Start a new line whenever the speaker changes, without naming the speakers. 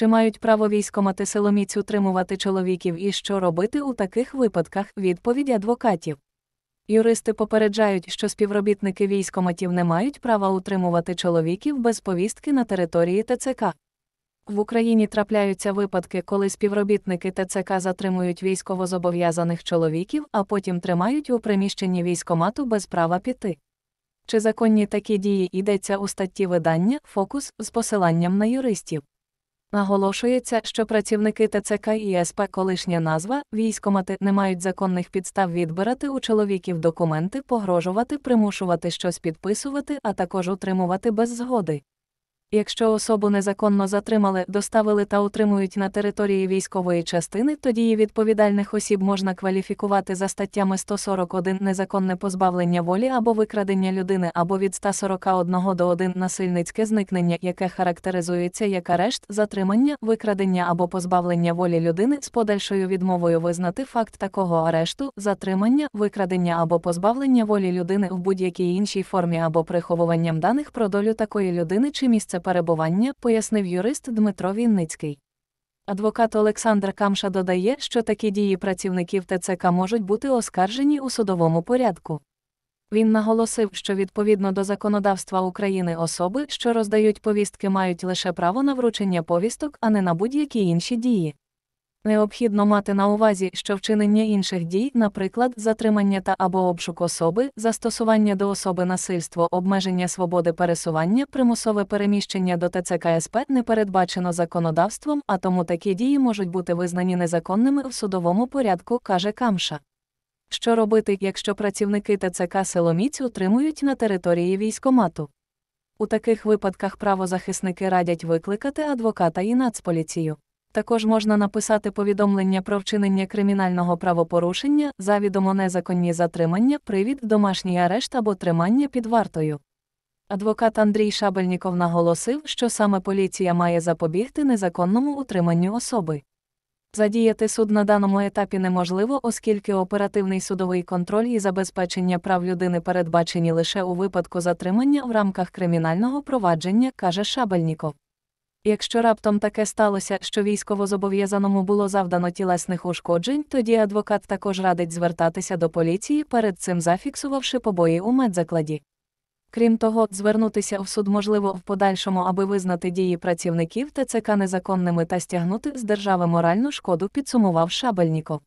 Чи мають право військомати силоміць утримувати чоловіків і що робити у таких випадках відповідь адвокатів? Юристи попереджають, що співробітники військоматів не мають права утримувати чоловіків без повістки на території ТЦК. В Україні трапляються випадки, коли співробітники ТЦК затримують військовозобов'язаних чоловіків, а потім тримають у приміщенні військомату без права піти. Чи законні такі дії йдеться у статті видання Фокус з посиланням на юристів? Наголошується, що працівники ТЦК і СП колишня назва військомати не мають законних підстав відбирати у чоловіків документи, погрожувати, примушувати щось підписувати, а також утримувати без згоди. Якщо особу незаконно затримали, доставили та утримують на території військової частини, тоді її відповідальних осіб можна кваліфікувати за статтями 141 незаконне позбавлення волі або викрадення людини, або від 141 до 1 насильницьке зникнення, яке характеризується як арешт, затримання, викрадення або позбавлення волі людини з подальшою відмовою визнати факт такого арешту, затримання, викрадення або позбавлення волі людини в будь-якій іншій формі або приховуванням даних про долю такої людини чи місце перебування, пояснив юрист Дмитро Вінницький. Адвокат Олександр Камша додає, що такі дії працівників ТЦК можуть бути оскаржені у судовому порядку. Він наголосив, що відповідно до законодавства України особи, що роздають повістки, мають лише право на вручення повісток, а не на будь-які інші дії. Необхідно мати на увазі, що вчинення інших дій, наприклад, затримання та або обшук особи, застосування до особи насильство, обмеження свободи пересування, примусове переміщення до ТЦКСП не передбачено законодавством, а тому такі дії можуть бути визнані незаконними в судовому порядку, каже Камша. Що робити, якщо працівники ТЦК Силоміць утримують на території військомату? У таких випадках правозахисники радять викликати адвоката і нацполіцію. Також можна написати повідомлення про вчинення кримінального правопорушення, завідомо незаконні затримання, привід, домашній арешт або тримання під вартою. Адвокат Андрій Шабельніков наголосив, що саме поліція має запобігти незаконному утриманню особи. Задіяти суд на даному етапі неможливо, оскільки оперативний судовий контроль і забезпечення прав людини передбачені лише у випадку затримання в рамках кримінального провадження, каже Шабельніков. Якщо раптом таке сталося, що військовозобов'язаному було завдано тілесних ушкоджень, тоді адвокат також радить звертатися до поліції, перед цим зафіксувавши побої у медзакладі. Крім того, звернутися в суд можливо в подальшому, аби визнати дії працівників ТЦК незаконними та стягнути з держави моральну шкоду, підсумував Шабельніков.